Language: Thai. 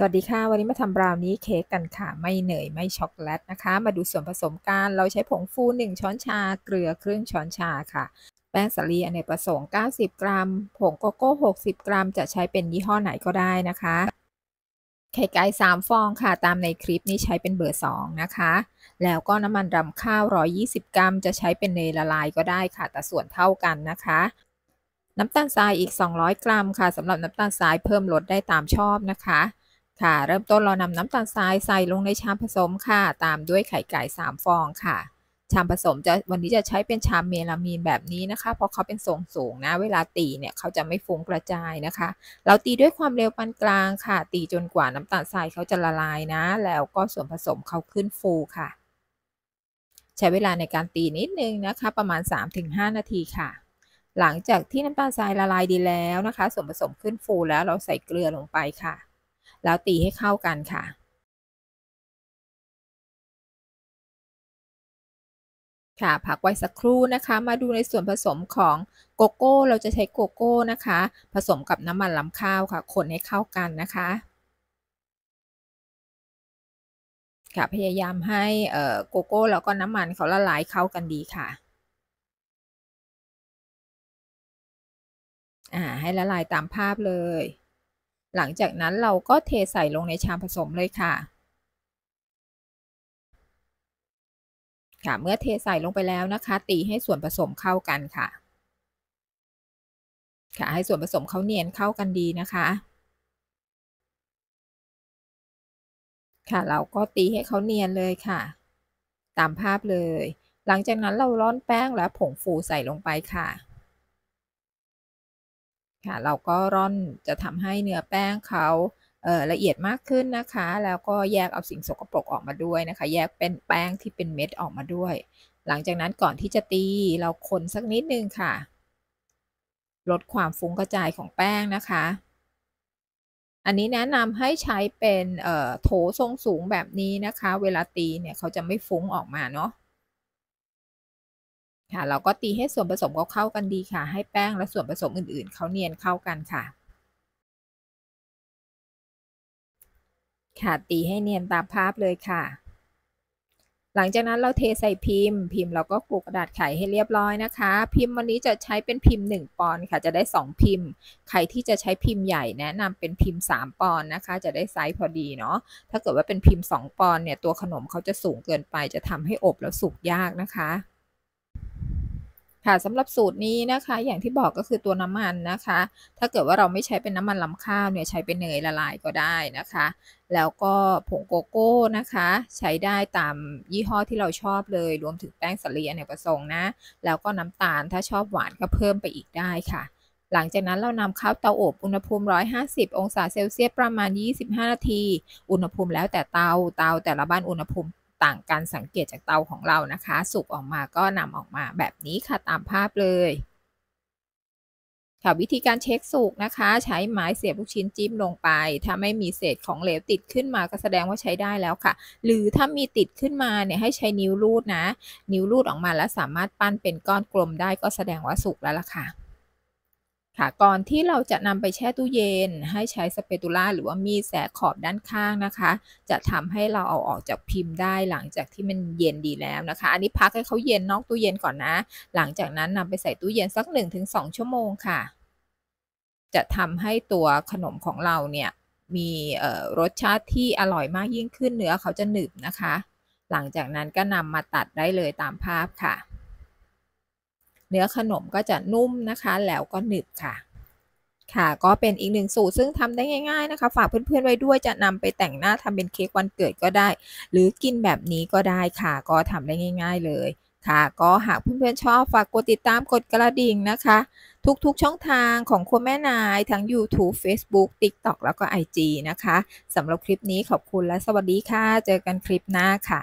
สวัสดีค่ะ วันนี้มาทำบราวนี้เค้กกันค่ะ ไม่เหนื่อยไม่ช็อกโกแลตนะคะ มาดูส่วนผสมกัน เราใช้ผงฟู1ช้อนชา เกลือครึ่งช้อนชาค่ะ แป้งสาลีอเนกประสงค์ 90 กรัม ผงโกโก้ 60 กรัม จะใช้เป็นยี่ห้อไหนก็ได้นะคะ ไข่ไก่3ฟองค่ะ ตามในคลิปนี้ใช้เป็นเบอร์2นะคะ แล้วก็น้ำมันรำข้าว120 กรัม จะใช้เป็นเนยละลายก็ได้ค่ะ แต่ส่วนเท่ากันนะคะ น้ำตาลทรายอีก 200 กรัม ค่ะสำหรับน้ำตาลทรายเพิ่มลดได้ตามชอบนะคะค่ะเริ่มต้นเรานำน้ำตาลทรายใส่ลงในชามผสมค่ะ ตามด้วยไข่ไก่ 3 ฟองค่ะ ชามผสมจะวันนี้จะใช้เป็นชามเมลามีนแบบนี้นะคะ เพราะเขาเป็นทรงสูงนะ เวลาตีเนี่ยเขาจะไม่ฟุ้งกระจายนะคะ เราตีด้วยความเร็วปานกลางค่ะ ตีจนกว่าน้ำตาลทรายเขาจะละลายนะ แล้วก็ส่วนผสมเขาขึ้นฟูค่ะ ใช้เวลาในการตีนิดนึงนะคะ ประมาณ 3-5 นาทีค่ะ หลังจากที่น้ำตาลทรายละลายดีแล้วนะคะ ส่วนผสมขึ้นฟูแล้วเราใส่เกลือลงไปค่ะแล้วตีให้เข้ากันค่ะ ค่ะพักไว้สักครู่นะคะ มาดูในส่วนผสมของโกโก้เราจะใช้โกโก้นะคะ ผสมกับน้ำมันลำข้าวค่ะ คนให้เข้ากันนะคะ ค่ะ พยายามให้โกโก้แล้วก็น้ำมันเขาละลายเข้ากันดีค่ะ อ่า ให้ละลายตามภาพเลยหลังจากนั้นเราก็เทใส่ลงในชามผสมเลยค่ะ ค่ะเมื่อเทใส่ลงไปแล้วนะคะ ตีให้ส่วนผสมเข้ากันค่ะ ค่ะให้ส่วนผสมเขาเนียนเข้ากันดีนะคะ ค่ะเราก็ตีให้เขาเนียนเลยค่ะ ตามภาพเลย หลังจากนั้นเราร้อนแป้งและผงฟูใส่ลงไปค่ะค่ะเราก็ร่อนจะทำให้เนื้อแป้งเขาละเอียดมากขึ้นนะคะ แล้วก็แยกเอาสิ่งสกปรกออกมาด้วยนะคะ แยกเป็นแป้งที่เป็นเม็ดออกมาด้วย หลังจากนั้นก่อนที่จะตีเราคนสักนิดนึงค่ะ ลดความฟุ้งกระจายของแป้งนะคะ อันนี้แนะนำให้ใช้เป็นโถทรงสูงแบบนี้นะคะ เวลาตีเนี่ยเขาจะไม่ฟุ้งออกมาเนาะค่ะ เราก็ตีให้ส่วนผสมเขาเข้ากันดีค่ะ ให้แป้งและส่วนผสมอื่นๆ เขาเนียนเข้ากันค่ะ ค่ะ ตีให้เนียนตามภาพเลยค่ะ หลังจากนั้นเราเทใส่พิมพ์ พิมพ์เราก็กลกกระดาษไขให้เรียบร้อยนะคะ พิมพ์วันนี้จะใช้เป็นพิมพ์ 1ปอนด์ค่ะจะได้ 2 พิมพ์ ใครที่จะใช้พิมพ์ใหญ่แนะนำเป็นพิมพ์ 3 ปอนด์นะคะ จะได้ไซส์พอดีเนาะถ้าเกิดว่าเป็นพิมพ์2ปอนด์เนี่ยตัวขนมเขาจะสูงเกินไปจะทำให้อบแล้วสุกยากนะคะค่ะ สำหรับสูตรนี้นะคะ อย่างที่บอกก็คือตัวน้ำมันนะคะ ถ้าเกิดว่าเราไม่ใช้เป็นน้ำมันลำข้าวเนี่ย ใช้เป็นเนยละลายก็ได้นะคะ แล้วก็ผงโกโก้นะคะ ใช้ได้ตามยี่ห้อที่เราชอบเลย รวมถึงแป้งสาลีอเนกประสงค์นะแล้วก็น้ำตาลถ้าชอบหวานก็เพิ่มไปอีกได้ค่ะ หลังจากนั้นเรานำข้าวเตาอบอุณหภูมิ 150 องศาเซลเซียสประมาณ25นาทีอุณหภูมิแล้วแต่เตาเตาแต่ละบ้านอุณหภูมิต่างการสังเกตจากเตาของเรานะคะ สุกออกมาก็นำออกมาแบบนี้ค่ะตามภาพเลย ค่ะวิธีการเช็คสุกนะคะใช้ไม้เสียบลูกชิ้นจิ้มลงไป ถ้าไม่มีเศษของเหลวติดขึ้นมาก็แสดงว่าใช้ได้แล้วค่ะ หรือถ้ามีติดขึ้นมาเนี่ย ให้ใช้นิ้วรูดนะ นิ้วรูดออกมาแล้วสามารถปั้นเป็นก้อนกลมได้ก็แสดงว่าสุกแล้วล่ะค่ะค่ะก่อนที่เราจะนำไปแช่ตู้เย็นให้ใช้สเปตูล่าหรือว่ามีดแสขอบด้านข้างนะคะ จะทำให้เราเอาออกจากพิมพ์ได้หลังจากที่มันเย็นดีแล้วนะคะอันนี้พักให้เขาเย็นนอกตู้เย็นก่อนนะ หลังจากนั้นนำไปใส่ตู้เย็นสัก1-2ชั่วโมงค่ะ จะทำให้ตัวขนมของเราเนี่ยมีรสชาติที่อร่อยมากยิ่งขึ้นเนื้อเขาจะหนึบนะคะหลังจากนั้นก็นำมาตัดได้เลยตามภาพค่ะเนื้อขนมก็จะนุ่มนะคะ แล้วก็หนึบค่ะ ค่ะก็เป็นอีกหนึ่งสูตรซึ่งทำได้ง่าย ๆ นะคะ ฝากเพื่อนๆไว้ด้วยจะนำไปแต่งหน้าทำเป็นเค้กวันเกิดก็ได้ หรือกินแบบนี้ก็ได้ค่ะ ก็ทำได้ง่าย ๆ เลย ค่ะ ก็หากเพื่อนๆชอบฝากกดติดตามกดกระดิ่งนะคะ ทุกๆช่องทางของคุณแม่นายทั้ง YouTube Facebook TikTok แล้วก็ IG นะคะสำหรับคลิปนี้ขอบคุณและสวัสดีค่ะ เจอกันคลิปหน้าค่ะ